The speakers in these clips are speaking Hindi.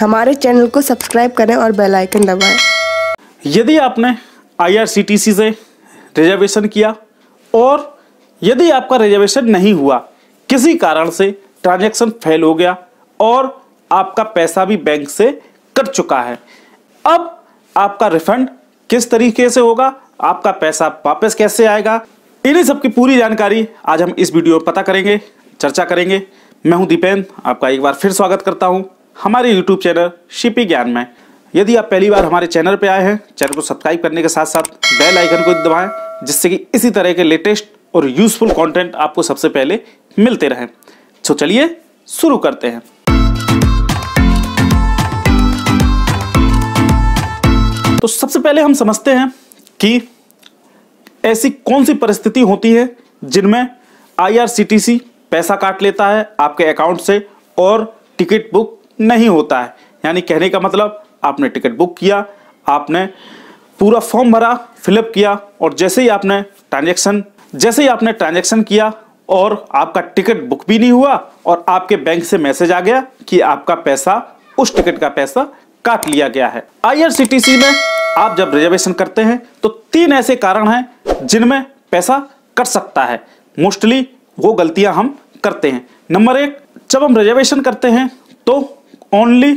हमारे चैनल को सब्सक्राइब करें और बेल आइकन दबाएं यदि आपने आईआरसीटीसी से रिजर्वेशन किया और यदि आपका रिजर्वेशन नहीं हुआ किसी कारण से ट्रांजैक्शन फेल हो गया और आपका पैसा भी बैंक से कट चुका है अब आपका रिफंड किस तरीके से होगा आपका पैसा वापस कैसे आएगा इन्हीं सब की पूरी जानकारी आज हम इस वीडियो में पता करेंगे चर्चा करेंगे मैं हूं दीपेंद्र आपका एक बार फिर स्वागत करता हूं हमारे YouTube चैनल शिपी ज्ञान में यदि आप पहली बार हमारे चैनल पर आए हैं चैनल को सब्सक्राइब करने के साथ साथ बेल आइकन को दबाएं जिससे कि इसी तरह के लेटेस्ट और यूजफुल कंटेंट आपको सबसे पहले मिलते रहें तो चलिए शुरू करते हैं तो सबसे पहले हम समझते हैं कि ऐसी कौन सी परिस्थिति होती है जिनमें आईआरसीटीसी पैसा काट लेता है आपके अकाउंट से और टिकट बुक नहीं होता है यानी कहने का मतलब आपने टिकट बुक किया आपने पूरा फॉर्म भरा फिलअप किया और जैसे ही आपने ट्रांजेक्शन जैसे ही आपने ट्रांजेक्शन किया और आपका टिकट बुक भी नहीं हुआ और आपके बैंक से मैसेज आ गया कि आपका पैसा उस टिकट का पैसा काट लिया गया है आईआरसीटीसी में आप जब रिजर्वेशन करते हैं तो तीन ऐसे कारण हैं जिनमें पैसा कट सकता है मोस्टली वो गलतियां हम करते हैं नंबर एक जब हम रिजर्वेशन करते हैं तो ओनली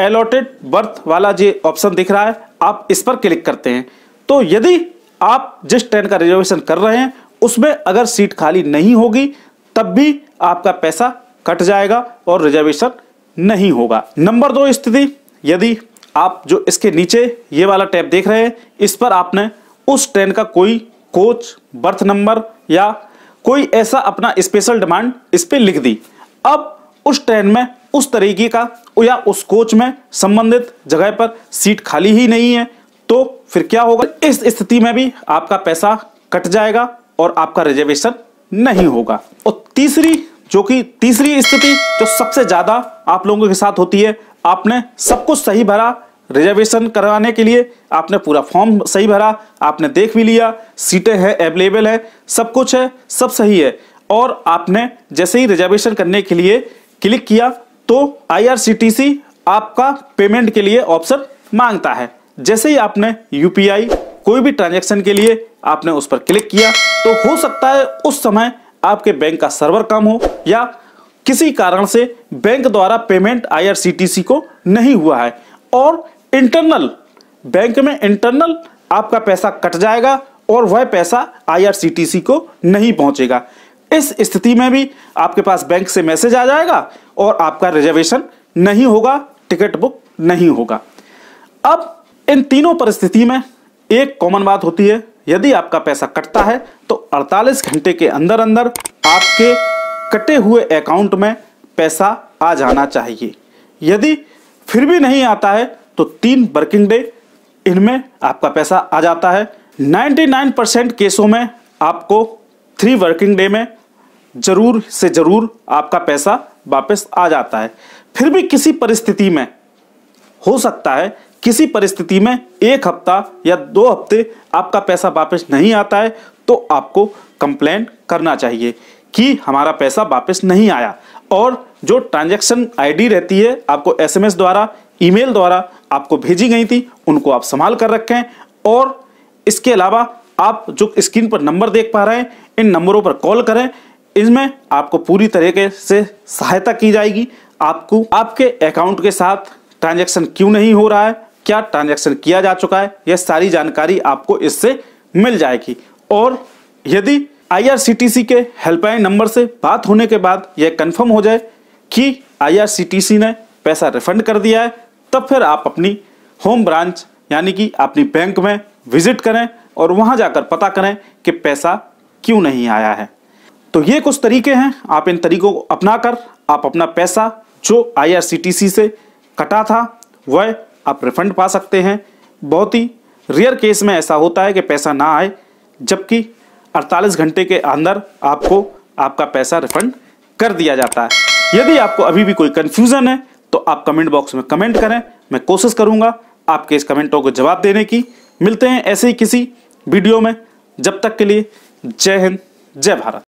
एलोटेड बर्थ वाला जो ऑप्शन दिख रहा है आप इस पर क्लिक करते हैं तो यदि आप जिस ट्रेन का रिजर्वेशन कर रहे हैं उसमें अगर सीट खाली नहीं होगी तब भी आपका पैसा कट जाएगा और रिजर्वेशन नहीं होगा नंबर दो स्थिति यदि आप जो इसके नीचे ये वाला टैब देख रहे हैं इस पर आपने उस ट्रेन का कोई कोच बर्थ नंबर या कोई ऐसा अपना स्पेशल डिमांड इस पर लिख दी अब उस ट्रेन में उस तरीके का या उस कोच में संबंधित जगह पर सीट खाली ही नहीं है तो फिर क्या होगा इस स्थिति में भी आपका पैसा कट जाएगा और आपका रिजर्वेशन नहीं होगा और तीसरी जो कि तीसरी स्थिति जो सबसे ज्यादा आप लोगों के साथ होती है आपने सब कुछ सही भरा रिजर्वेशन करवाने के लिए आपने पूरा फॉर्म सही भरा आपने देख भी लिया सीटें हैं अवेलेबल है सब कुछ है सब सही है और आपने जैसे ही रिजर्वेशन करने के लिए क्लिक किया तो आईआरसीटीसी आपका पेमेंट के लिए ऑप्शन मांगता है जैसे ही आपने यूपीआई कोई भी ट्रांजैक्शन के लिए आपने उस पर क्लिक किया तो हो सकता है उस समय आपके बैंक का सर्वर कम हो या किसी कारण से बैंक द्वारा पेमेंट आईआरसीटीसी को नहीं हुआ है और इंटरनल बैंक में इंटरनल आपका पैसा कट जाएगा और वह पैसा आई को नहीं पहुंचेगा इस स्थिति में भी आपके पास बैंक से मैसेज आ जाएगा और आपका रिजर्वेशन नहीं होगा टिकट बुक नहीं होगा अब इन तीनों परिस्थिति में एक कॉमन बात होती है यदि आपका पैसा कटता है तो 48 घंटे के अंदर अंदर आपके कटे हुए अकाउंट में पैसा आ जाना चाहिए यदि फिर भी नहीं आता है तो तीन वर्किंग डे इनमें आपका पैसा आ जाता है 99 परसेंट केसों में आपको थ्री वर्किंग डे में जरूर से जरूर आपका पैसा वापस आ जाता है फिर भी किसी परिस्थिति में हो सकता है किसी परिस्थिति में एक हफ्ता या दो हफ्ते आपका पैसा वापस नहीं आता है तो आपको कंप्लेन करना चाहिए कि हमारा पैसा वापस नहीं आया और जो ट्रांजैक्शन आईडी रहती है आपको एसएमएस द्वारा ईमेल द्वारा आपको भेजी गई थी उनको आप संभाल कर रखें और इसके अलावा आप जो स्क्रीन पर नंबर देख पा रहे हैं इन नंबरों पर कॉल करें इसमें आपको पूरी तरीके से सहायता की जाएगी आपको आपके अकाउंट के साथ ट्रांजैक्शन क्यों नहीं हो रहा है क्या ट्रांजैक्शन किया जा चुका है यह सारी जानकारी आपको इससे मिल जाएगी और यदि आई के हेल्पलाइन नंबर से बात होने के बाद यह कन्फर्म हो जाए कि आई ने पैसा रिफंड कर दिया है तब फिर आप अपनी होम ब्रांच यानी कि अपनी बैंक में विजिट करें और वहां जाकर पता करें कि पैसा क्यों नहीं आया है तो ये कुछ तरीके हैं आप इन तरीकों को अपनाकर आप अपना पैसा जो आईआरसीटीसी से कटा था वह आप रिफंड पा सकते हैं बहुत ही रेयर केस में ऐसा होता है कि पैसा ना आए जबकि 48 घंटे के अंदर आपको आपका पैसा रिफंड कर दिया जाता है यदि आपको अभी भी कोई कन्फ्यूज़न है तो आप कमेंट बॉक्स में कमेंट करें मैं कोशिश करूंगा आपके इस कमेंटों को जवाब देने की मिलते हैं ऐसे ही किसी वीडियो में जब तक के लिए जय हिंद जय भारत